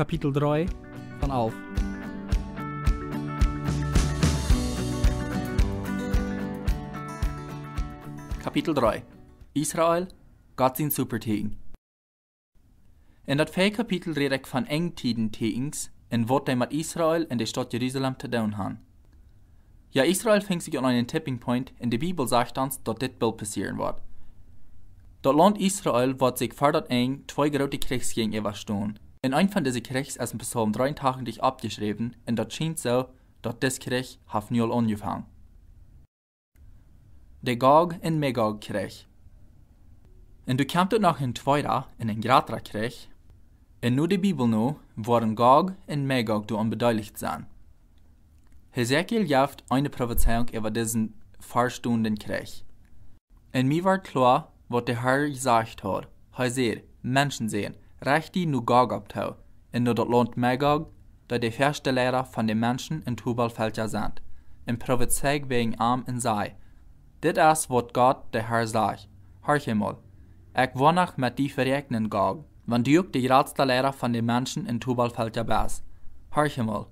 Kapitel 3 van Alf. Kapitel 3 Israel, Gott sind super supertegen. In dat vijf kapitel redet ik van engtiden tegens en wat hij met Israël en de stad Jeruzalem te doen han. Ja, Israel fängt sich an einen Tipping Point in der Bibel sagt uns, dass dit Bild passieren wird. Das Land Israel wird sich vor dat eng zwei große Kriegsgänge überstehen. In einem von diesen Kriegs ist diese Kirchs drei Psalm dich abgeschrieben und dort scheint so, dat des Krieg haf null angefangen. Der Gog und Megog Krieg. Und du kämpft noch in Tweira in den Gratra Krieg. und nur die Bibel nur, waren Gog und Megog du unbedeutet sein. Hesekiel jaft eine Prophezeiung über diesen verstundenen Krieg. In mir war klar, was der Herr gesagt hat. Heuser, Menschen sehen, Rechte Nugagabtau in Nederland Magog, da die Lehrer von den Menschen in Tubalfälscher sind, und prophezeit wegen Arm in sei. Dit as wat Gott der Herr sagt. Hör einmal. Ich wonach mit die verregnen Gog, wenn du die ratste Lehrer von den Menschen in Tubalfälscher bist. Hör einmal.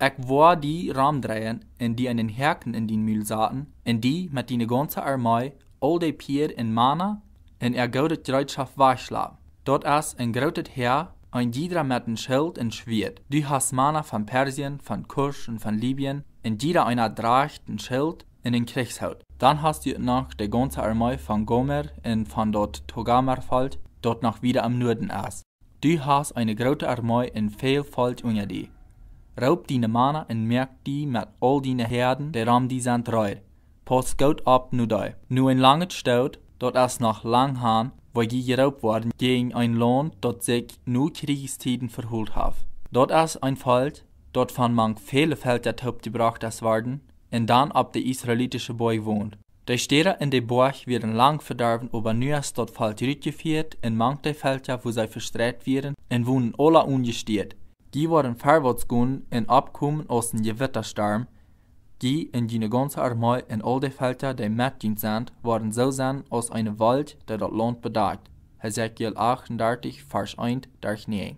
Ich war die Raum drehen, in die einen Herken in den Mühl saaten, in die mit die ganze Armee all die Pier in Mana in er gute Gesellschaft wegschlafen. Dort aß ein großes Heer ein jeder mit einem Schild und Schwert. Die Hasmaner von Persien, von Kursch und von Libyen, in jeder einer Dracht, ein Schild in den Kriegshaut. Dann hast du noch die ganze Armee von Gomer und von dort Togamerfeld, dort noch wieder am Norden aß. Du hast eine große Armee in viel Vielfalt unter dir. Raub deine Männer und merkt die mit all deine Herden, der Ram die sind treu. Post gut ab, nur dei. Nur ein langes Staud, dort aß noch lang Hahn, weil sie geraubt worden gegen ein Land, das sich nur Kriegstiden verholt hat. Dort ist ein Feld, dort fand man viele Felder taub gebracht worden, und dann ab der israelitische Boy wohnt. Die Städte in der Burg werden lang verdorben, aber nur ist dort Feld zurückgeführt in manche Felder, wo sie verstreut werden, und wohnen alle ungestört. Die waren vorwärts gehen und abkommen aus dem Gewittersturm, die in die ganze Armee in all den Oldefelter die mitdienst sind, waren so sein aus einem Wald, der das Land bedeckt. Hesekiel 38, Vers 1, Vers 9.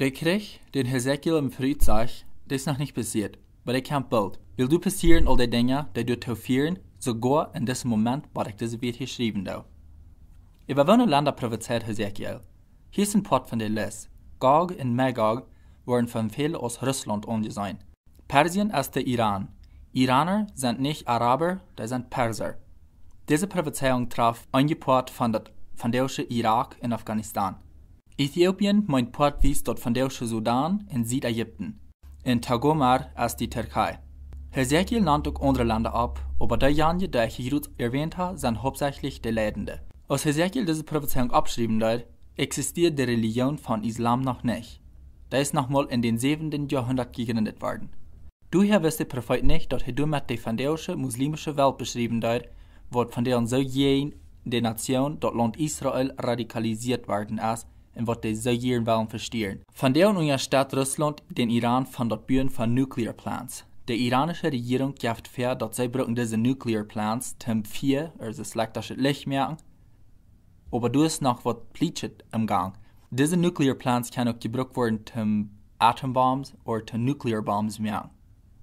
Der Krieg, den Hesekiel im Frühzeit, der ist noch nicht passiert, aber der kann bald. Will du passieren all die Dinge, die du taufieren, sogar in diesem Moment, wo ich diese Wort geschrieben habe. Über welche Länder prophezeit Hesekiel? Hier ist ein Part von der List. Gog und Magog wurden von vielen aus Russland angesehen. Persien ist der Iran, Iraner sind nicht Araber, die sind Perser. Diese Prophezeiung traf eingeport von der fandäische Irak in Afghanistan. Äthiopien meint portwies dort fandäische Sudan in Südägypten, in Tagomar ist die Türkei. Hesekiel nannt auch andere Länder ab, aber diejenigen, die ich hier erwähnt habe, sind hauptsächlich die Leidenden. Als Hesekiel diese Prophezeiung abschrieben hat, existiert die Religion von Islam noch nicht. Da ist nochmal in den 7. Jahrhundert gegründet worden. Daher ist der Prophet dat hij door mit den muslimische muslimischen Welt beschrieben wird, wird von deren so jenen de Nation, dat Land Israel, radikalisiert worden is und wird de so jeen wel verstehen. Von deren staat Russland den Iran van dat Büren van Nuclear Plants. De iranische Regierung geeft fair, dat zij brauchen deze Nuclear Plants temp 4, er slecht als het Licht merken, aber du ist nog wat Plitschet im Gang. Deze Nuclear Plants können ook worden worden atom Atombombs oder zum Nuclear Bombs merken.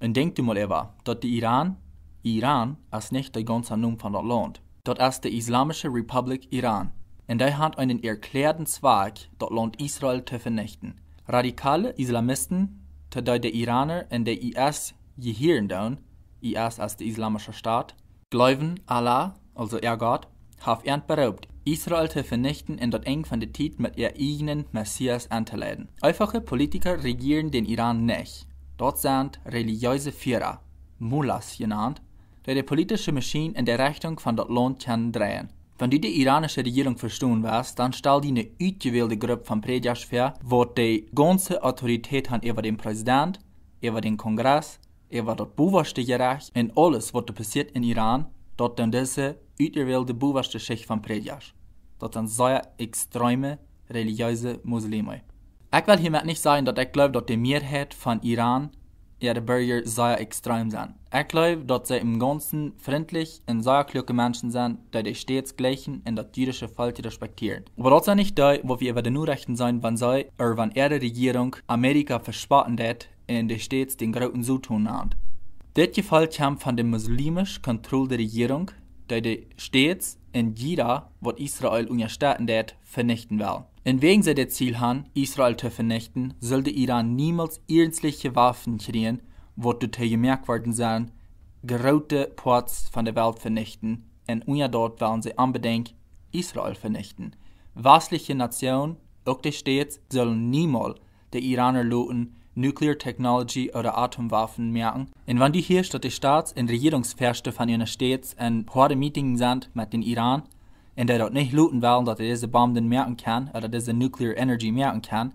Und Een mal ewa, dat der Iran, Iran as nicht der ganze Num von dat Land, Dort ist die Islamische Republik Iran. Und die hat einen erklärten Zweig, dat Land Israel zu vernichten. Radikale Islamisten, die de Iraner en der IS jehieren down, IS als der Islamische Staat, glauben Allah, also ihr Gott, hat ernt beraubt, Israel zu vernichten und dort eng von der Tit mit ihr eigenen Messias anzuleiten. Einfache Politiker regieren den Iran nicht. Dort sind religiöse Führer, Mullahs genannt, die die politische Maschine in der Richtung von das Land können drehen. Wenn du die iranische Regierung verstehen willst, dann stell dir eine ausgewählte Gruppe von Predigers vor, wo die ganze Autorität haben über den Präsident, über den Kongress, über das oberste Gericht und alles, was passiert in Iran, dort dann diese ausgewählte oberste Schicht von Predigers. Dort sind sehr extreme religiöse Muslime. Ich will hiermit nicht sagen, dass ich glaube, dass die Mehrheit von Iran ihre Bürger sehr extrem sind. Ich glaube, dass sie im Ganzen freundlich und sehr kluge Menschen sind, die die stets gleichen und das jüdische Volk respektieren. Aber das sind nicht die, wo wir über den Unrechten sein, wenn sie oder wenn ihre Regierung Amerika verspotten hat und die stets den großen Zutun nennt. Das Gefall kam von der muslimisch kontrollierten Regierung, die, die stets in jeder, was Israel unterstützen hat, vernichten will. In wegen der Zielhan, Israel zu vernichten, soll der Iran niemals ernstliche Waffen kriegen, wo die gemerkt worden sein, große Parts von der Welt vernichten, und unja dort wollen sie unbedingt Israel vernichten. Westliche Nationen, auch die Städte, sollen niemals der Iraner looten, Nuclear Technology oder Atomwaffen merken. Und wenn die hier statt die Staats- und Regierungsfeste von ihren Städten ein paar Meetings sind mit den Iran, en hij dort nicht looten wil, dass hij diese Bomben merken kan, oder diese nuclear energy merken kan,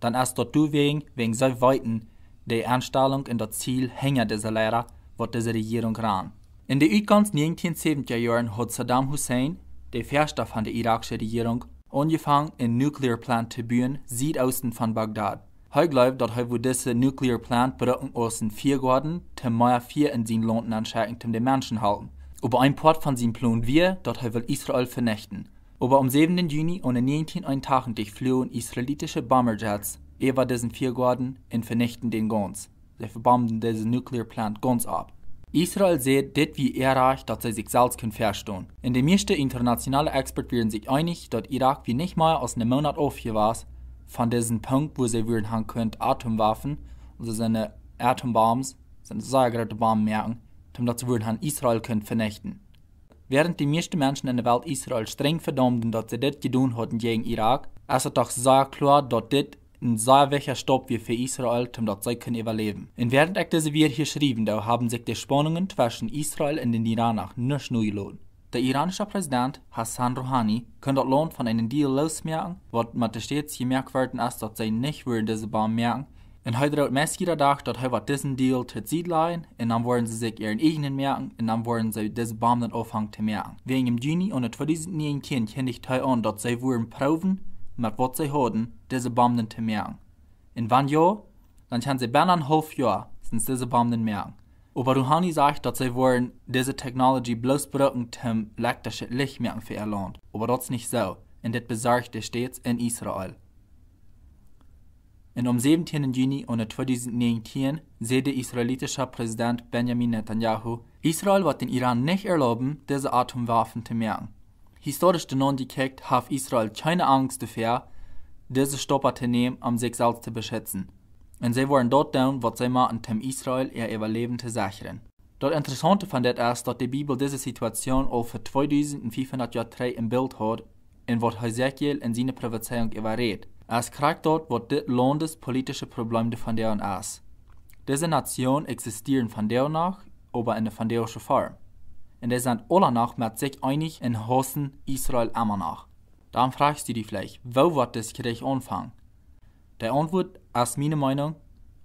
dann ist dort du wegen, wegen so weiten die Anstellung und das Ziel hängen dieser Lehrer, was diese Regierung ran. In den Utgangs 1970er Jahren hat Saddam Hussein, der Verster von der irakischen Regierung, angefangen, einen Nuclear Plant zu bauen, südosten von Bagdad. Er glaubt, dass heute diese Nuclear Plant brücken aus den vier Gorden, zum mehr vier in seinen Land anscheinend die Menschen halten. Über ein Port von sie planen wir, dort will Israel vernichten. Aber am 7. Juni und 1981 flohen israelitische Bomberjets über diesen vier Gordon und vernichten den ganz. Sie verbomben diesen Nuclear Plant ganz ab. Israel sieht das wie Irak, dass sie sich selbst können verstehen. In den meisten internationalen Experten werden sich einig, dass Irak wie nicht mehr als einen Monat auf hier war, von diesem Punkt, wo sie würden haben können, Atomwaffen, also seine Atombombs, seine sehr große Bomben merken, dem dat Wur han Israel kënnt vernechten. Während die meisten Menschen in der Welt Israel streng verdammten, dass sie dit gedun hatten gegen Irak, es doch sehr klar, dass dit ein sehr wichtiger Stopp wie für Israel, um dort sie können überleben. Und während ich diese wir hier schrieben, da haben sich die Spannungen zwischen Israel und den Iranern nicht neu gelohnt. Der iranische Präsident Hassan Rouhani könnte das Land von einem Deal losmerken, was mit der stets gemerkt worden ist, dass sie nicht würden diese Bahn merken, und heute er meest gedacht dass hij wat diesen deal te ziet leiden, en dan worden ze zich ihren eigenen merken, und dann wollen sie diese Bomben dan aufhangen te merken. Wegen im Juni und 2019 ich heute an dass sie wollen proben, mit was sie haben, diese Bomben zu merken. In wann Jahr? dann können sie bijna een half jaar sinds diese Bomben dan merken. Aber Rouhani sagt, dass sie wollen diese Technologie bloß brücken um elektrische Licht merken für ihr Land. Aber das ist nicht so, und das besagt stets in Israel. In om 17. juni och den 2019 säger israelitische Präsident Benjamin Netanyahu, Israel wird den Iran nicht erlauben, diese Atomwaffen zu merken. Historisch genannt hat Israel keine Angst dafür, diese Stopper zu nehmen, um sich selbst zu beschützen. Und sie wollen dort tun, was sie machen, um Israel ihr Überleben zu sichern. Das Interessante von das ist, dass die Bibel diese Situation auch für 2500 Jahre im Bild hat, in was Hesekiel in seiner Prophezeiung überredet. Als Charakter wird das Land das politische Problem de Fanderen aus. Diese Nation existieren von der nach, aber in der fandäischen Form. Und die sind alle nach mit sich einig in Hosen Israel immer nach. Dann fragst du dich vielleicht, wo wird das Krieg anfangen? Die Antwort ist meiner Meinung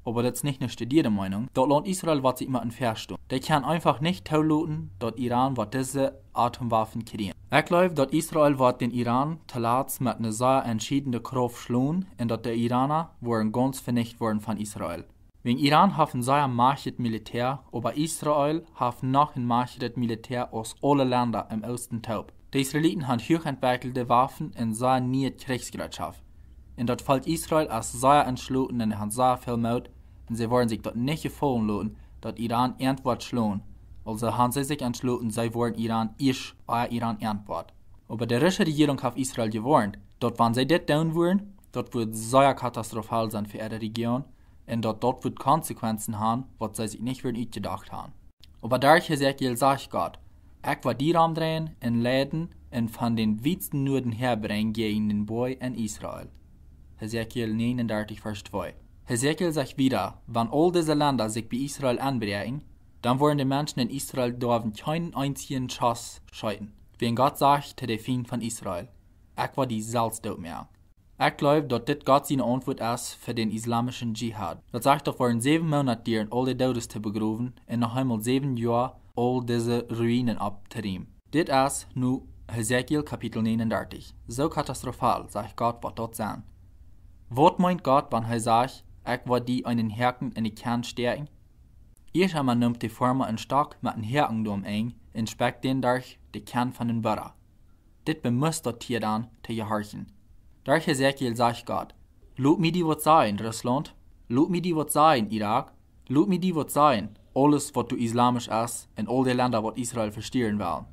aber das ist nicht nur studierte Meinung, dort Land Israel wird sie immer in Verstung. Die kann einfach nicht toluten, dort Iran wird diese Atomwaffen kriegen. Ich dort Israel wird den Iran zuletzt mit einer sehr entschiedenen Kraft schlagen und dass die Iraner wurden ganz vernichtet worden von Israel. Wegen Iran haben sehr marchiert Militär, aber Israel haben noch ein marchiertes Militär aus allen Ländern im Osten taub. Die Israeliten haben hochentwickelte Waffen und sehr nie Kriegsgerätschaft. Und dort fällt Israel als sehr entschlossen und hat sehr viel Mut, denn sie wollen sich dort nicht gefallen lassen, dass Iran Antwort schlohen. Also haben sie sich entschlossen, sie wollen Iran isch, euer ah, Iran Antwort. Aber die russische Regierung hat Israel gewarnt, dort wann sie das tun wollen, dort wird sehr katastrophal sein für ihre Region und dort, dort wird Konsequenzen haben, was sie sich nicht würden gedacht haben. Aber dadurch sagt ihr sagt Gott, ich werde die Raum drehen, in Läden und von den Witzen nur den herbringen gegen den Boy in Israel. Hesekiel 39, Vers 2. Hesekiel sagt wieder, wenn all diese Länder sich bei Israel anbrechen, dann wollen die Menschen in Israel dürfen keinen einzigen Schuss scheiden. Wenn Gott sagt der Fing von Israel, ich war die Salz mehr. Ich glaube, dass das Gott seine Antwort ist für den islamischen Dschihad. Das sagt doch, wollen sieben Monate dieren, all die Todes zu begraben und noch einmal sieben Jahre all diese Ruinen abzuräumen. Das ist nun Hesekiel Kapitel 39. So katastrophal, sagt Gott, was dort sein. Was meint Gott, wenn er sagt, ich var die einen herken in die kern stärken. Ich habe man nømt de former Stock mit med Herken herkendom eng, en spek den durch de kern van en børra. Dit bemøster tjedan til jeharken. Dag Hezekiel sagt Gott, Lut mir die wat sein, Russland, Lut mir die wat sein, Irak, Lut mir die wat sein, alles was du islamisch as, in all die Länder wat Israel verstehen wollen.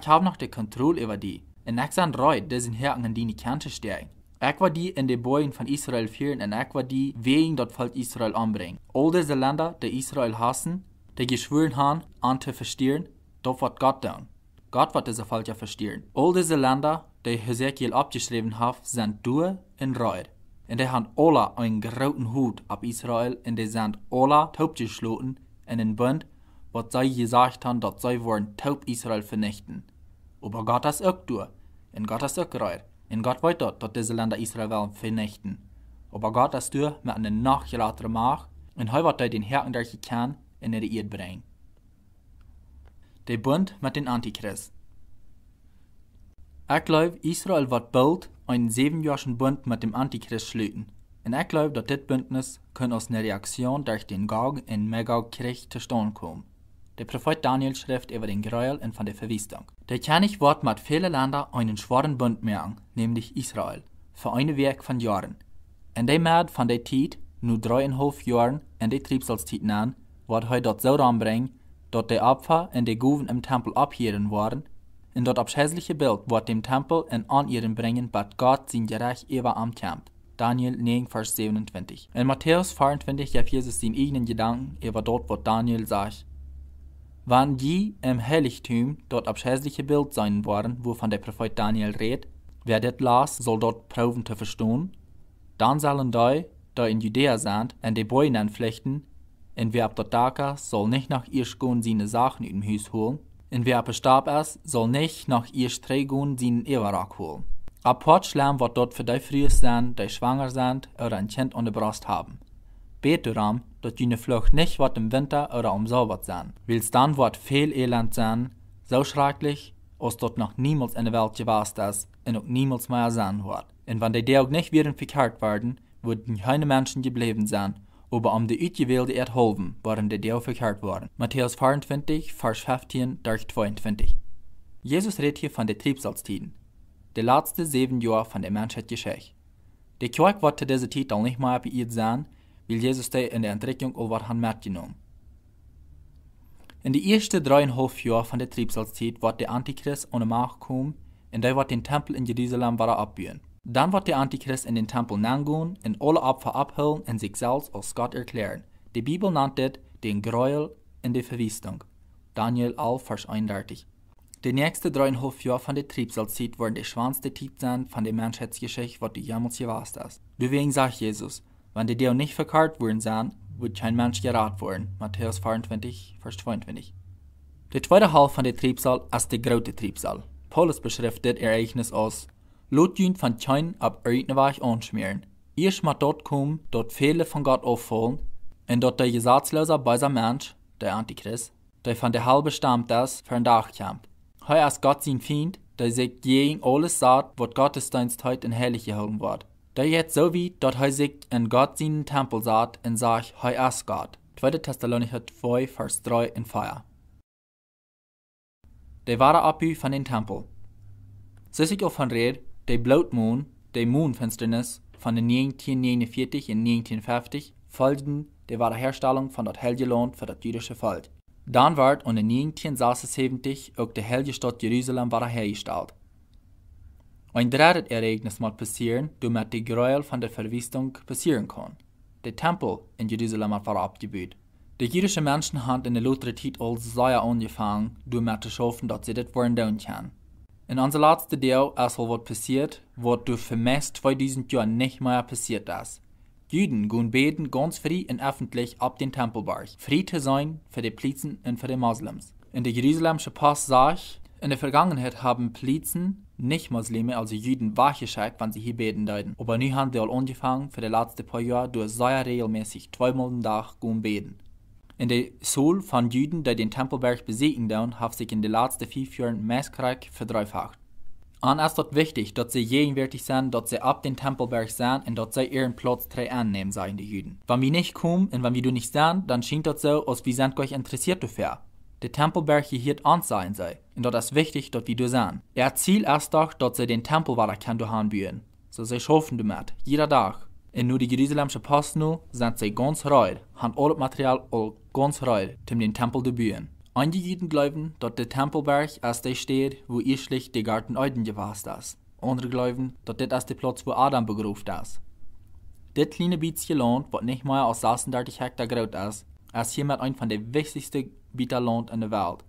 Ich habe noch die Kontrolle über die, Und ich sind reut, dessen herken die in die zu stärken. Aquadi en de boeien Israel führen und en Aquadi wegen dat Volk Israel anbringen. All diese Länder, die Israel hassen, die geschworen haben, an zu verstehen, dort wird Gott tun. Gott wird diese Volk ja verstehen. All diese Länder, die Hesekiel abgeschrieben hat, sind du in Reut. Und die haben alle einen großen Hut ab Israel und die sind alle taubgeschlossen in den Bund, was sie gesagt haben, dass sie wollen taub Israel vernichten. Aber Gott ist auch du. Und Gott ist auch Reut. En Gott weet dass diese Länder Israel Israël vernichten. Aber Gott das du mit einer noch größeren Macht und er wird den Herrn durch je Kern in ihre Erde bringen. Der Bund mit den Antichrist. Ich glaube, Israel wird bald einen siebenjährigen Bund mit dem Antichrist schließen. Und ich glaube, dass das Bündnis kann als eine Reaktion durch den Gog und Magog-Krieg zustande kommen. Der Prophet Daniel schrift über den Gräuel und von der Verwüstung. Der König wird mit vielen Ländern einen schweren Bund machen, nämlich Israel, für eine Werk von Jahren. In der Märd von der Zeit, nur dreieinhalb Jahren in der Triebsalzeit nahen, ward heu dort so ranbringen, dort die Opfer in der Guven im Tempel abhieren waren, und dort ob Bild wird dem Tempel in an bringen, bat Gott sein Gerecht über am Kämpft. Daniel 9, Vers 27. In Matthäus 24 gab Jesus seinen eigenen Gedanken über dort, wo Daniel sagt, Wann je im Heiligtum dort abscheuliche Bild sein worden, wovon der Prophet Daniel redet, wer das las, soll dort proben zu verstehen. Dann sollen die, die in Judäa sind, an die Bäume anflechten, und wer ab dort Daka soll nicht nach ihr gehen seine Sachen im Hus holen, und wer ab Stab ist, soll nicht nach ihr Trägern seinen Ewarak holen. Ab Portschlamm wird dort für die Frühes sein, die schwanger sind oder ein Kind an der Brust haben. Beturam, dass jene Flucht nicht wat im Winter oder umsaubert sein. Wills dann wird viel Elend sein, so schrecklich, als dort noch niemals in der Welt gewesen ist und auch niemals mehr sein wird. Und wenn die der auch nicht wieder verkehrt werden, würden keine Menschen geblieben sein, aber um die ausgewählte Erd helfen, waren die der verkehrt worden. Matthäus 24, Vers 15 durch 22. Jesus redet hier von den Triebsalztiden, der letzte sieben Jahre von der Menschheitsgeschichte. Die Kirche wollte diese Zeit auch nicht mehr bei ihr sein, wil Jezus hij in de aantrekking over han merk genomen. In die ersten dreieinhalb Jahre von der triebsalstijd wird der antichrist ohne Macht kommen und der wird den tempel in Jerusalem waar Dann wird der antichrist in den tempel nagaan und alle opfer und sich selbst als Gott erklären. Die Bibel nannte den Gräuel in der Verwüstung. Daniel 11, vers 31. De nächste dreieinhalb Jahre von der Triebsalzeit werden die schwanste Zeit sein von der Menschheitsgeschichte, die du jemals gewahrt hast. Deswegen sagt Jesus, wenn die Deo nicht verkauft worden sind, wird kein Mensch gerat worden. Matthäus 24, Vers 22. Der zweite Halb von der Triebsal ist der große Triebsal. Paulus beschreibt das Ereignis als Lotjün von kein ab Weg anschmieren. Erst mal dort kommen, dort viele von Gott auffallen, und dort der gesatzlose böser Mensch, der Antichrist, der von der halbe stammt ist, von Dach kommt. Heuer als Gott sein Feind, der sich gegen alles sagt, was Gottesdienst heute in heilig gehalten wird. Der jetzt so wie dort heusig in Gott seinen Tempel saht in sach heu as Gott. 2. Thessalonicher 2, Vers 3 in Feier. Der wahre Abbau von den Tempel. Sissig auf von Red, der Blutmond, der Moonfinsternis von den 1949 und 1950 folgten der Herstellung von dort heilige für das jüdische Volk. Dann ward und in 1976 auch die heilige Stadt Jerusalem hergestellt. Ein drittes Ereignis mag passieren, damit die Gräuel von der Verwüstung passieren kann. Der Tempel in Jerusalem war abgebaut. Die jüdischen Menschen haben in der Luther Zeit als Säuer angefangen, damit zu schaffen, dass sie das wollen tun können. In unserer letzten Teil, als was passiert, wird durch vermisst 2000 Jahre nicht mehr passiert ist. Juden gehen beten ganz frei und öffentlich ab den Tempelberg, frei zu sein für die Plizen und für die Moslems. In der Jerusalemischen Pass sage ich, in der Vergangenheit haben Plizen nicht-Muslime, also Juden, var wenn sie hier beten deuten. Aber nun haben die all angefangen, für die letzten paar Jahre durch sehr regelmäßig zweimal am Tag gehen beten. In der Soul von Juden, die den Tempelberg besiegen dürfen, hat sich in den letzten vier Jahren mehrstreich verdreifacht. An ist dort wichtig, dass sie gegenwärtig sind, dass sie ab den Tempelberg sind und dass sie ihren Platz drei annehmen, sagen die Juden. Wenn wir nicht kommen und wenn wir du nicht sind, dann schien das so, als wir sind euch interessiert dafür der Tempelberg hier hiert ansein sei, und dort ist wichtig, dort wie du sein. Er Ziel erst doch, dort sie den Tempel weiter kann du anbühen. So sie schaffen damit, jeder Tag. Und nur die Jerusalemische Post nu sind sie ganz reut, haben alles Material all ganz reut, um den Tempel zu bühen. Einige Juden glauben, dass der Tempelberg erst der steht, wo schließlich der Garten Eden gewasst ist. Andere glauben, dass das ist der Platz, wo Adam begrüft ist. Das kleine bisschen Land, was nicht mehr als 36 Hektar groß ist, ist hiermit ein von den wichtigsten der land in der Welt.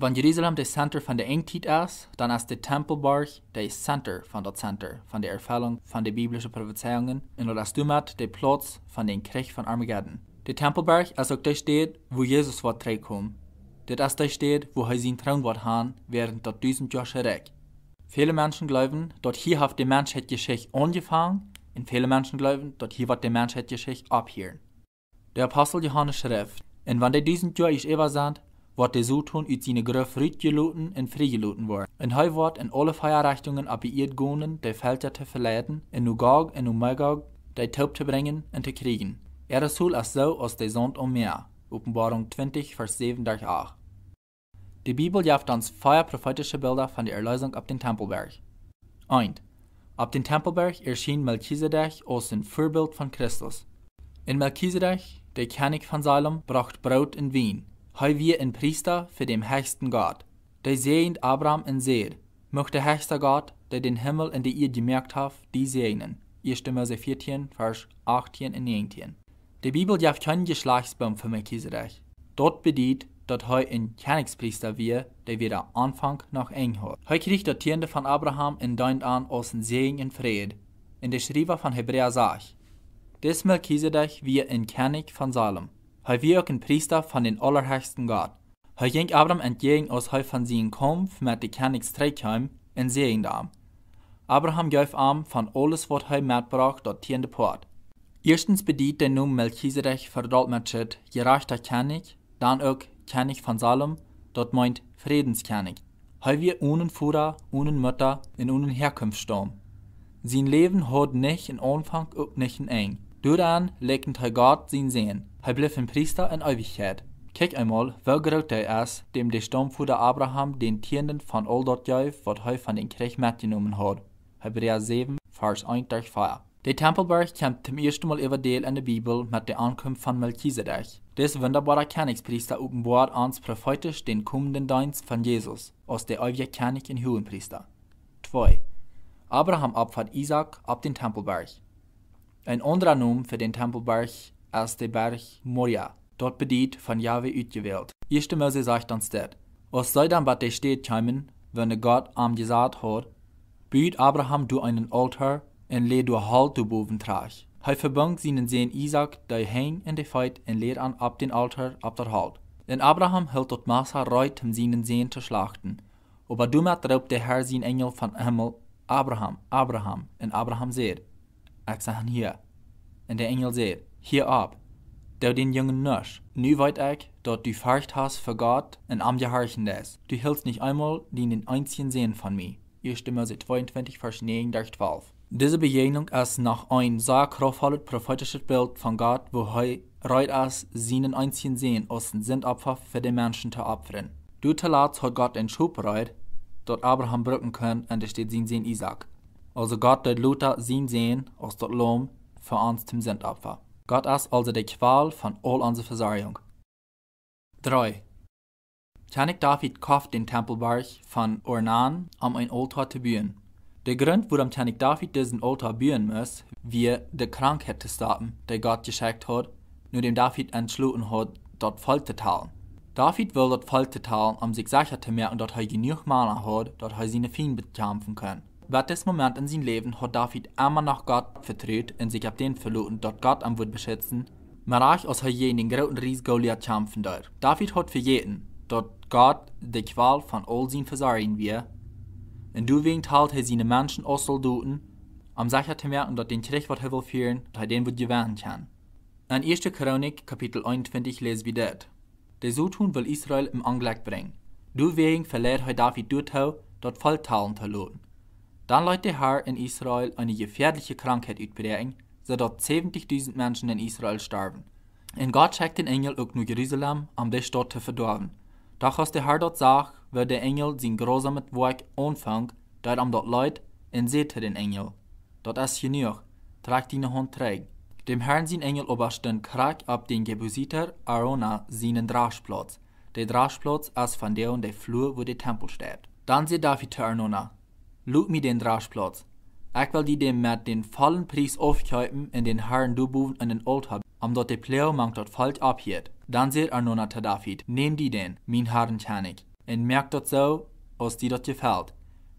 Wenn Jerusalem das center von der Engtheit ist, dann ist der Tempelberg das center von der center, von der ervulling van de biblische prophezeiungen und das is der Platz von van Krieg von Armageddon. Der Tempelberg ist auch der stad wo Jesus wordt terugkomen. Dit is de stad waar hij zijn troon wordt gaan während dat duizendjarige rijk. Viele Menschen glauben, dat hier heeft de Menschheit Geschichte angefangen und viele Menschen glauben, dat hier wird de Menschheit Geschichte abhören. Der Apostel Johannes schreibt, in wann de diesen Tür ich eber sand, wird der Sultan üt seine Gröf rütgeluten und frigeluten worden. In heu wird in alle Feierrichtungen abiiert gonen, de Felder te verleiten, in Nugag und Umagag, de taub te bringen und te kriegen. Er ist so so aus der Sand um Meer. Openbarung 20, Vers 7 durch 8. Die Bibel jaft uns vier prophetische Bilder von der Erlösung ab den Tempelberg. 1. Ab dem Tempelberg erschien Melchizedek aus dem Vorbild von Christus. In Melchizedek der König von Salem bracht Brot in Wien, heu wir ein Priester für den höchsten Gott. Der sehend Abraham in Seer, möchte der höchste Gott, der den Himmel in der ihr gemerkt habt, die sehnen. 1. Mose 14, Vers 18 und 19. Die Bibel gibt kein Geschlechtsbaum für Melchisedek. Dort bedient, dass heu ein Königspriester wir, der weder Anfang noch eng hat. Heu kriegt der Tierende von Abraham in dein an aus den Segen und Fried. In der Schriva von Hebräer sagt, des Melchisedech wie ein König von Salem. Hei wie auch ein Priester von den Allerhöchsten Gott. Hei ging Abraham entgegen aus hei von seinem Kampf mit den Königs Trägheim in Segen da. Abraham gäuf am von alles, was hei mitbrach, dort in der Port. Erstens bedient der nun Melchisedech verdorrt mit Schritt, gerechter König, dann auch König von Salem, dort meint Friedenskönig. Hei wir ohne Vater, ohne Mutter, in ohne Herkunft Sein Leben hat nicht in Anfang und nicht in Eng. Duran legten hij God zien zijn. Hij bleef een priester in Ewigkeit. Kijk einmal, wel groot hij ist, dem der stamvoerder Abraham den tienden von al dat jaar wat er von den Krieg mitgenommen hat. Hebräer 7, Vers 1 durch 4. Der Tempelberg kommt zum ersten Mal über Deel in der Bibel mit der Ankunft von Melchizedek. Des wunderbare Königspriester offenbart uns prophetisch den kommenden Dienst von Jesus, aus der ewige König in Höhenpriester. 2. Abraham opfert Isaac ab den Tempelberg ein anderer Name für den Tempelberg ist der Berg Moria, dort bedient von Jahwe ausgewählt. Erste Mose sagt uns dort, aus dann was der steht kommen, wenn der Gott am gesagt hat, büt Abraham du einen Altar und leh du Halt du boven trag. Er verband seinen Sohn Isaac, der hing in der Feit und leh an ab den Altar ab der Halt. Denn Abraham hält dort Massa reit, um seinen Sohn zu schlachten. Aber dummer traubt der Herr sein Engel von Himmel, Abraham, Abraham, und Abraham seht. Ek sag hier. En der Engel seht, hier ab, der den Jungen Nusch. Nu weit ek, dort du farcht hast für Gott und am Jahrchen des. Du hältst nicht einmal den den einzigen Sehen von mir. 1. Mose 22, Vers durch 12. Diese Begegnung ist noch ein sehr kraftvolles prophetisches Bild von Gott, wo er reut es, seinen einzigen Sehen aus dem Sintopfer für den Menschen zu opfern. Du hat Gott einen Schub reut, dort Abraham brücken können und da steht sein Sehen Isaac. Also Gott dort Luther sein Sehen aus dort Lohm für uns zum Sündopfer. Gott ist also die Qual von all unserer Versorgung. 3. König David kauft den Tempelberg von Ornan, um ein Altar zu bühen. Der Grund, warum König David diesen Altar bühen muss, wie die Krankheit zu stoppen, die Gott geschickt hat, nur dem David entschlossen hat, dort voll zu teilen. David will dort voll zu teilen, um sich sicher zu merken, dass er genug Mana hat, dass er seine Feinde bekämpfen kann. Wat des Moment in seinem Leben hat David immer nach Gott vertraut und sich ab den verloren, dort Gott am Wut beschützen, maar auch als hij je in den großen Ries Goliath kämpfen darf. David hat für jeden, dort Gott die Qual von all seinen Versagen wir, und du wegen halt er seine Menschen aussoldaten, um sicher zu merken, dass den Trick, was er will führen, dass er den wird gewähren kann. In 1. Chronik, Kapitel 21, lesen wir das. Der Sotun will Israel im Angleich bringen. Du wegen verlehrt er David dort, dort Volltalen zu laden. Dann lädt der Herr in Israel eine gefährliche Krankheit utbreken, sodass 70.000 Menschen in Israel starben. Und Gott schickt den Engel auch nach Jerusalem, um die Stadt zu verdorben. Doch als der Herr dort sagt, wird der Engel sein großes Werk anfangen, dort am dort Leute und seht den Engel. Dort ist genug, tragt ihn Hand trägt. Dem Herrn sein Engel obersten Krag ab den Gebusiter Arona seinen Draschplatz. Der Draschplatz ist von der und der Flur, wo der Tempel steht. Dann sieht David zu Arona, Lug mi den Draschplatz. Ich will die dem mit den vollen Preis aufkäupen in den Herren Dubuven in den Old haben, um dort die Pleo mangt dort falsch abhielt. Dann seht er nun at David, nehm die den, mein Herren Chanik, und merkt dort so, aus die dort gefällt.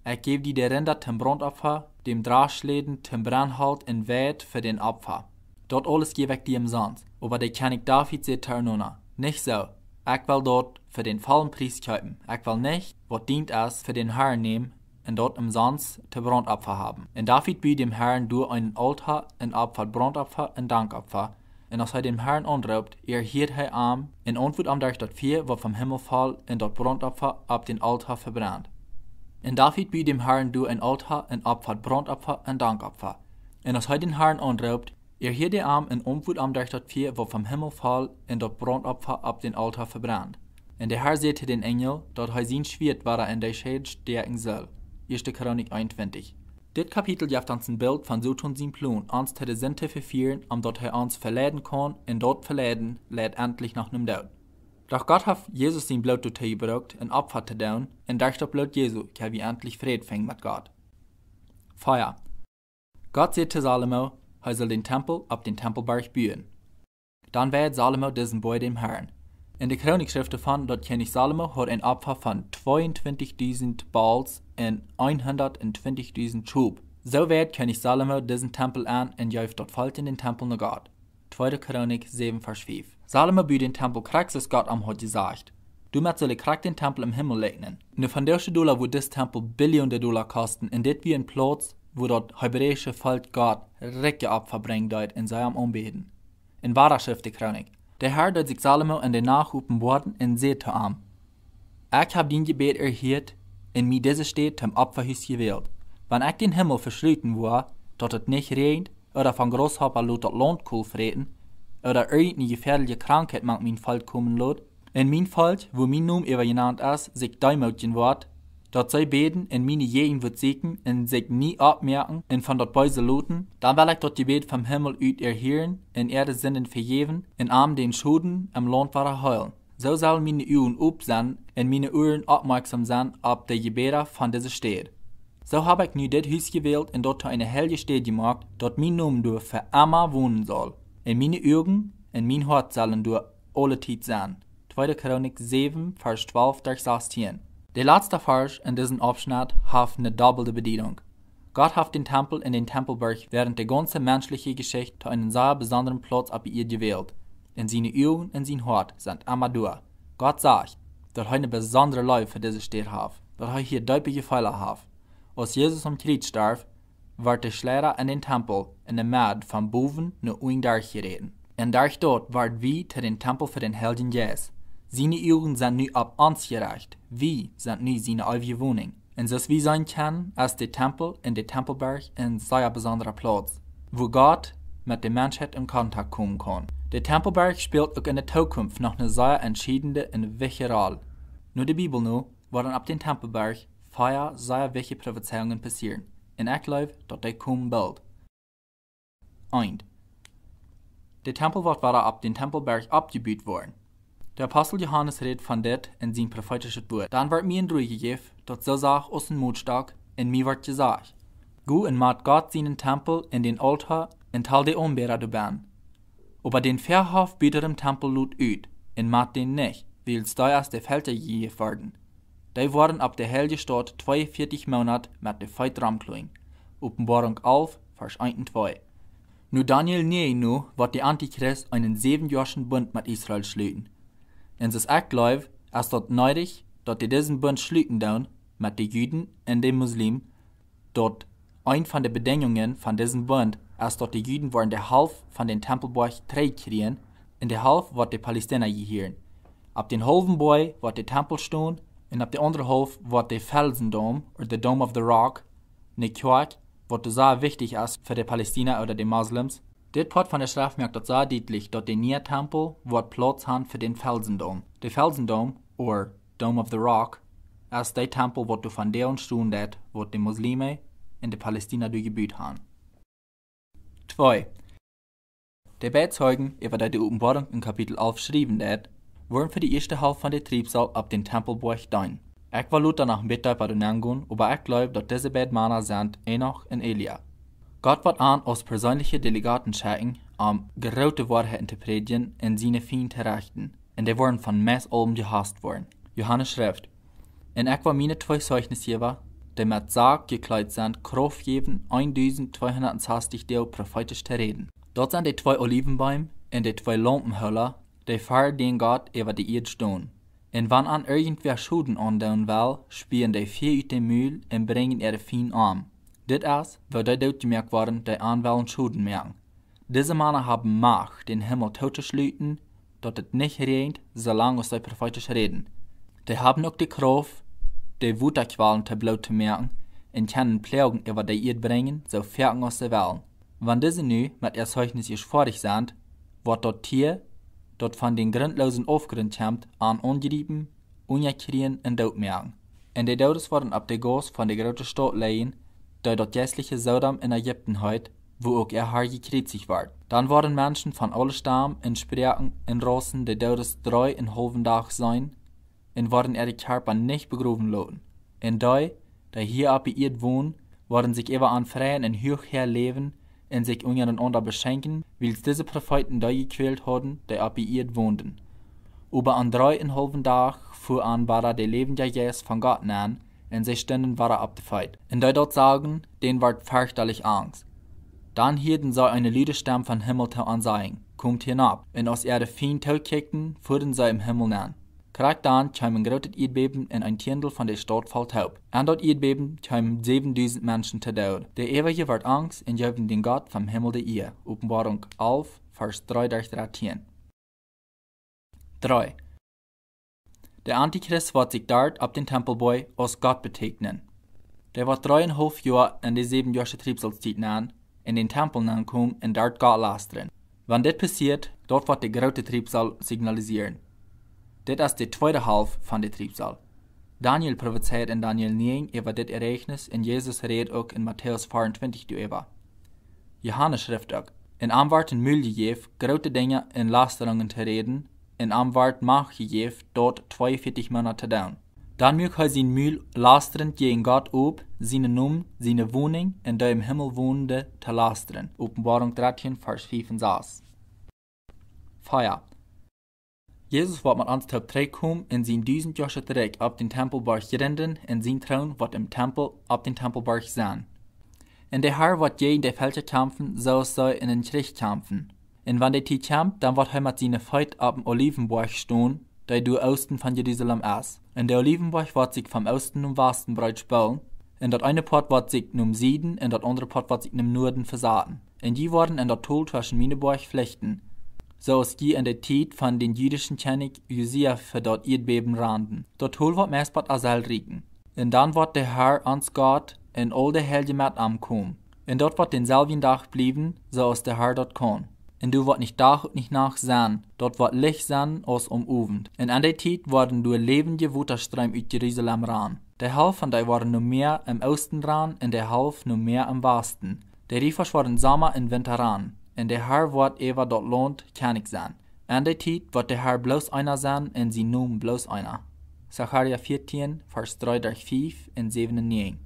Ich gebe die der Rinder zum Brandopfer, dem Draschläden zum Brandhalt in Wert für den Opfer. Dort alles gebe ich dir im Sand, aber der Chanik David seht er nun Nicht so, ich will dort für den vollen Preis kaufen. Ich will nicht, was dient es, für den Herrn nehmen, und dort im Sands te brandopfer haben. In David bi dem Herrn du ein Altar en Opfer brandopfer en Dankopfer, Und als hij dem Herrn ondraubt, er hiert hij arm, en antwoord am der dat vier, wat vom Himmel fall, en dort brandopfer ab den Altar verbrannt. In David bi dem Herrn du ein Altar en Opfer brandopfer en Dankopfer, Und als hij den Herrn ondraubt, er hiert de arm en antwoord am der dat vier, wat vom Himmel fall, en dort brandopfer ab den Altar verbrannt. En der Herr sehte den Engel, dort hij sein Schwert war er in der Schädel stärken soll ist die Chronik 21. Dit Kapitel jaft ans ein Bild von Sutun sin Plun, ans hätte Sinte verfieren, am dort er ans verleiden kann, und dort verleiden, lädt endlich nach nem Dau. Doch Gott hat Jesus sein Blut dort hergebracht, in Opfer zu tun, und durch das Blut Jesu kann wir endlich Frieden fängt mit Gott. Feuer. Gott sagt zu Salomo, er soll den Tempel auf den Tempelberg bühen. Dann wird Salomo diesen Boy dem Herrn, in de Kroniekschriften van dat König Salomo had een opfer von 22.000 Balls und 120.000 schub. So werd König Salomo diesen tempel an und jäuft dort Falt in den tempel naar Gott. 2. Chronik 7, Vers 5. Salomo bij den tempel Kraxes Gott am had gesagt. Du met solle Krax den tempel im Himmel legen. Ne von derste Dollar wo dis tempel Billionen Dollar kosten en dit wie een Platz, wo dort hebräische Volk Gott Recke Opfer dort in seinem Anbeten. In wahrer Schrift der Chronik. Der Herr hat sich Salomo in den nageroepen worden en zei an. Ich habe heb Gebet erhört, in en mij deze steed ten opferhuis gewählt. Wenn ich den Himmel verschlüten war, dat es nicht regnet oder von Großhopper lot dat Landkohl vreten, oder irgendeine gefährliche Krankheit mag mein Volk kommen lot, in mein Volk, wo mein Name über genannt ist, sich Däumelchen wort, Dort sei beten in meine Jägen wird seken in sich nie abmerken in von dort Beuse loten, dann will ich dort die Bet vom Himmel üt erhören, in erde sinnen verjeven, in arm den Schuden am Land war er heulen. So soll meine Uhren up sein en meine Uhren aufmerksam sein ob der Gebete von dieser Stadt. So habe ich nun dit Hüs gewählt und dort eine helle Stadt gemacht, dort mein Name du für immer wohnen soll. In meine Augen in mein Hort sollen du alle Zeit sein. 2. Chronik 7, Vers 12, durch 16. Der letzte Farge in diesem Abschnitt hat eine doppelte Bedienung. Gott hat den Tempel in den Tempelberg während der ganzen menschlichen Geschichte zu einem sehr besonderen Platz ab ihr gewählt. In seine Augen und sein Hort sind immer durch. Gott sagt, dass er eine besondere Leute für diese Stadt hat, dass er hier deutliche Fehler hat. Als Jesus am Kreuz starb, wird der Schleier in den Tempel in der Mäd von Boven nach Dach gereden. Und durch dort wird wie zu den Tempel für den Helden Jesus. Seine Ohren sind nun ab uns gereicht. Wir sind nun seine eigene Wohnung. Und so wie sein können, ist der Tempel in der Tempelberg ein sehr besonderer Platz, wo Gott mit der Menschheit in Kontakt kommen kann. Der Tempelberg spielt auch in der Zukunft noch eine sehr entscheidende und wichtige Rolle. Nur die Bibel nur, waren ab dem Tempelberg feier sehr welche Prophezeiungen passieren. In ich dort dass die kommen bald. 1. Der Tempelwort war ab dem Tempelberg abgebüht worden. Der apostel Johannes redet von dit in zijn profetische woord. Dan werd mij een droe gegeven dat zo zag als een moedstak en mir wird gesagt. Goe in maat Gott seinen tempel in den altar in tal de ombera du ben. Ober den Verhof bietet im Tempel lud üt, in maat den nicht, wills da aus der Felder gegeben worden. Die wurden ab der Helge Stadt 42 Monate mit der Feit ramkloing. Openbarung 11, Vers 1 und 2. Nu Daniel nie nu, wird der Antichrist einen siebenjährigen Bund mit Israel schließen. In des Aktläuf ass dort neidig, dass die diesen Bund schlüten daun mat de Juden und den Muslimen. dort ein von den Bedingungen von diesem Bund ist, dass die Juden waren der Half von den Tempelberg kriegen und in der Half wat de Palästina gehören. Ab den halben Holvenboy wat Tempel stehen und ab der anderen Hof wat de Felsendom oder der Dome of the Rock, ne Quark, wat de so wichtig ist für die Palästina oder die Moslems, Dit wordt van de strafmerk dat zo duidelijk dat de nieuwe tempel wordt plots hand voor den Felsendom. Der Felsendom, or Dome of the Rock, als de tempel wordt door van deren stundet, wordt de Muslime in de Palästina durchgebüht haben. 2. Die Bezeugen, über die die Offenbarung in Kapitel 11 schrieben hat, wurden für die erste Hälfte von der Triebsal ab den Tempelburg dein. Ich war nach Mittag bei den Nangun, aber ich glaube, dass diese beiden Männer sind Enoch und Elia. Gott wat an aus persönliche delegaten schikken om grote waarheden te predigen in seine vrienden te rechten, en die worden von mes allen gehasst worden. Johannes schrijft, En ik wil mijn twee Zeugnisgeber, die mit Sarg gekleid sind, Kraft geben, 1260 Deel prophetisch te reden. Dort sind die zwei Olivenbäume und die zwei Lampenhöller, die für den Gott über die Erde stehen. Und wenn an irgendwer Schulden andauen will, spielen die vier Uhr den Mühl und bringen ihre Fien an. Dit wird dadurch gemerkt worden, dass Anwälte Schulden merken. Diese Männer haben Macht, den Himmel tot zu schließen, dass es nicht regnet, solange sie prophetisch reden. Die haben auch die Kraft, die Wutterqualen der Blut zu merken und können Plagen über die Erde bringen, so fern aus der Wellen. Wenn diese nun mit ihr Zeugnis geschworig sind, wird dort Tier, dort von den gründlosen Aufgrund kommt, an ungerieben, ungekrien und dort merken. Und die Todes wurden ab der Goss von der großen Stadt leihen, dei dort jesliche Sodom in Ägypten heut, wo auch er hargi kritzig ward. Dan waren Menschen von alle Stamm in Sprachen in Rassen de dodes drei in halven Tag sein, und wurden er die Körper nicht begroven loten. In dei, die hier abiiert wohnen, wurden sich ewer an freien en höchher leben in sich untereinander beschenken, weil diese Propheten die gequält wurden, die abiiert wohnten. Über an drei in halben Tag fuhr an bara de Leben der Jes von Gott nahen, in sich ständen war er abgefeit. In dort sagen, den ward fürchterlich Angst. Dann hielten sie eine Liederstern von Himmel zu ansagen, kommt hinab, und aus Erde fein tilkickten, fuhren sie im Himmel nan. Krag dann kam ein großes Erdbeben in ein Tiendel von der Stadt voll taub. An dort Erdbeben kamen 7000 Menschen zu Tod. Der Ewige ward Angst und jubeln den Gott vom Himmel der Ehe. Offenbarung 11, Vers 3 13. 3. Der Antichrist wird sich dort ab den Tempelboy aus Gott betegnen. Der wird dreieinhalb Jahre in die sieben Jahre Triebselszeit nahen, in den Tempel kommen und dort Gott lastern. Wenn das passiert, dort wird der große Triebsal signalisieren. Das ist die zweite Hälfte von der Triebsal. Daniel prophezeit in Daniel 9 über das Ereignis und Jesus redet auch in Matthäus 24 darüber. Johannes schrift auch, in Anwarten Müll gegeben, große Dinge in Lasterungen zu reden in Amwart Machjew dort 42 Monate down. Danmüch hat sein Mühl lastren gegen Gott ob, seine Num, seine Wohnung, in der im Himmel wohnende, te lastren. Openbarung 13, Vers 5 und 6. Feier. Jesus wird mit uns zum kommen in sein düsend Jahre Dreck auf den Tempelberg rinden in sein Thron wird im Tempel auf den Tempelberg sein. In der Herr wird je in der Fälscher kämpfen, so es soll in den Krieg kämpfen. In wann der Ti kämmt, dann wird heimat seine feit ab dem Olivenbäuch stehen, der du Osten von Jerusalem ass. In der Olivenbäuch wird sich vom Osten um Westen breit spellen, in dort eine Port wird sich num Süden, in dort andere Port wird sich num Norden versaaten. In die wurden in der Tol zwischen Mineburg flechten. So es die in der Tiet von den jüdischen König Josia für dort Erdbeben randen. Dort Tol ward meistbart Asel rieken. Und dann wird der Herr ans Gott in all der Helge mit amkom. Und dort wird den selben Tag blieben, so es der Herr dort kommen in du wort nicht dach und nicht nach sein, dort wort Licht sein aus umuvend. In an der Zeit waren du lebende Wutterstreim uit Jerusalem ran. Der Half von dei waren nur mehr im Osten ran, in der Half nur mehr im Westen. Der Riefers waren Sommer in Winter ran, in der Herr wort Eva dort lohnt, kann ich sein. An der Zeit wort der Herr bloß einer sein, in sie nun bloß einer. Zacharia 14, Vers 3 durch 5 und 7 und 9.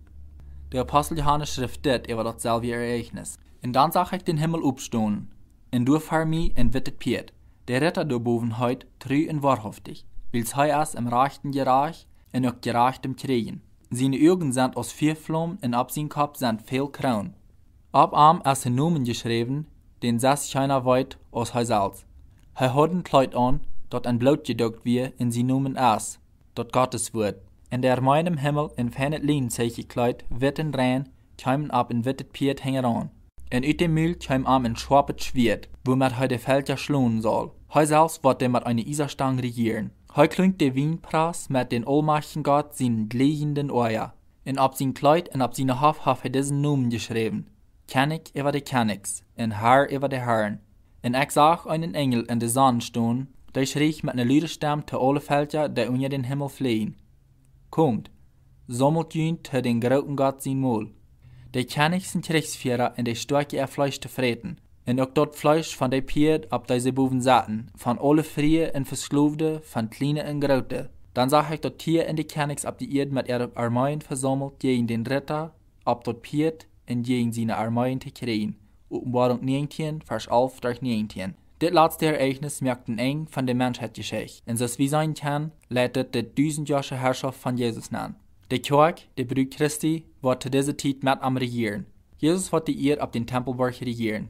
Der Apostel Johannes schriftet über dasselbe Ereignis. Und dann sah ich den Himmel aufstehen, in duerfarmi en entwittet Piet, der Retter do boven heut trü en wahrhaftig, wills heu as im rechten Gerach in ook gerachtem Kriegen. Seine Augen sind aus vier Flammen in ab Kopf sind viel Kraun. Ab arm as en Numen geschrieben, den saß scheiner weit aus hei Salz. Hei hoden Kleid an, dort ein Blut gedockt wir in sie Numen as, dort Gottes Wort. In der meinem Himmel in fernet Lehn sich gekleid, witten rein, keimen ab in wittet Piet hängeran. En Utemilch heim am ein Schwabet Schwert, wo mat heute Felder schlun soll. Heu selbst wird er mit einer Iserstang regieren. Heu klingt der Wienpras mit den Allmachten seinen glehenden Eier. In ob sein Kleid und ob seine Haft haf er diesen Numen geschrieben. Kennig über die Kennigs, in Herr über die Herren. In ich einen Engel in der Sonne stehen, der schrie mit einer Lüderstamm zu alle Felder, die unter den Himmel fliehen. Kommt, sammelt jünt zu den großen Gott sein Mol. De Kjernigsten Kriegsführer in der Stärke av fleisch til freden, en og dot fleisch von der pied op diese boven saaten, von alle frie en versloofde, von kleine en grote. Dann sah ich dort hier in de kernigs op die Erde mit ihren armeien versammelt gegen den Ritter, op dort pied en gegen seine armeien te kriegen. Openbarung 19, Vers 11 19. Dit letzte Ereignis merkt ein eng von der Menschheitsgeschichte. In das wie sein kann, leitet die düsenjährige Herrschaft von Jesus an. Der Kirche, der Brüder Christi, war zu dieser Zeit mit am Regieren. Jesus wollte ihr auf den Tempelberg regieren.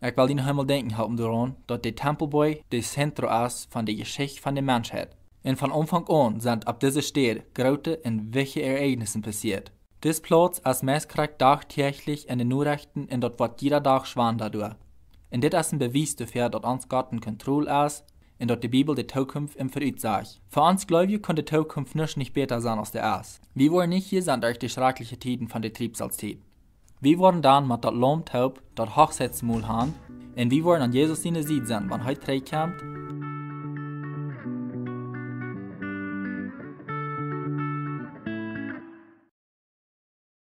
Ich will den Himmel denken haben daran, dass der Tempelberg das Zentrum ist von der Geschichte von der Menschheit. Und von Anfang an sind ab dieser Stelle große und wichtige Ereignisse passiert. Dies Platz ist meistkrag tagtäglich in den Nachrichten und dort wird jeder Tag schwanger dadurch. Und das ist ein Beweis dafür, dass uns Gott in Kontrolle ist en dat de Bibel de toekomst im Verüt sagt. Für uns Gläubige konnte die Zukunft nicht, nicht besser sein als der Erst. Wir wollen nicht hier sein durch die schrecklichen Tiden von der Triebsalzeit. Wir wollen dann mit dem Lohmtaub, dat Hochzeitsmul haben, und wir wollen an Jesus seine Sied sein, wann heute kommt